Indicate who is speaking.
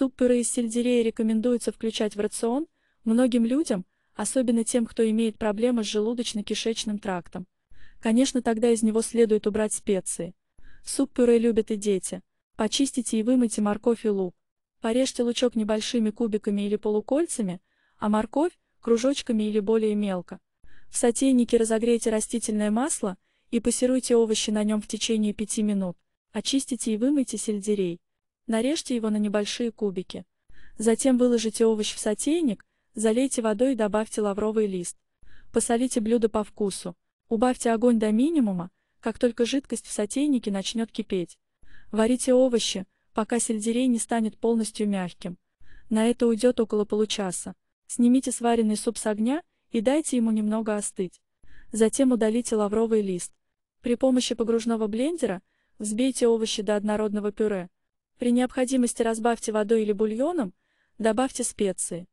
Speaker 1: Суп пюре из сельдерея рекомендуется включать в рацион многим людям, особенно тем, кто имеет проблемы с желудочно-кишечным трактом. Конечно, тогда из него следует убрать специи. Суп пюре любят и дети. Почистите и вымойте морковь и лук. Порежьте лучок небольшими кубиками или полукольцами, а морковь – кружочками или более мелко. В сотейнике разогрейте растительное масло и пассируйте овощи на нем в течение 5 минут. Очистите и вымойте сельдерей нарежьте его на небольшие кубики. Затем выложите овощ в сотейник, залейте водой и добавьте лавровый лист. Посолите блюдо по вкусу. Убавьте огонь до минимума, как только жидкость в сотейнике начнет кипеть. Варите овощи, пока сельдерей не станет полностью мягким. На это уйдет около получаса. Снимите сваренный суп с огня и дайте ему немного остыть. Затем удалите лавровый лист. При помощи погружного блендера взбейте овощи до однородного пюре. При необходимости разбавьте водой или бульоном, добавьте специи.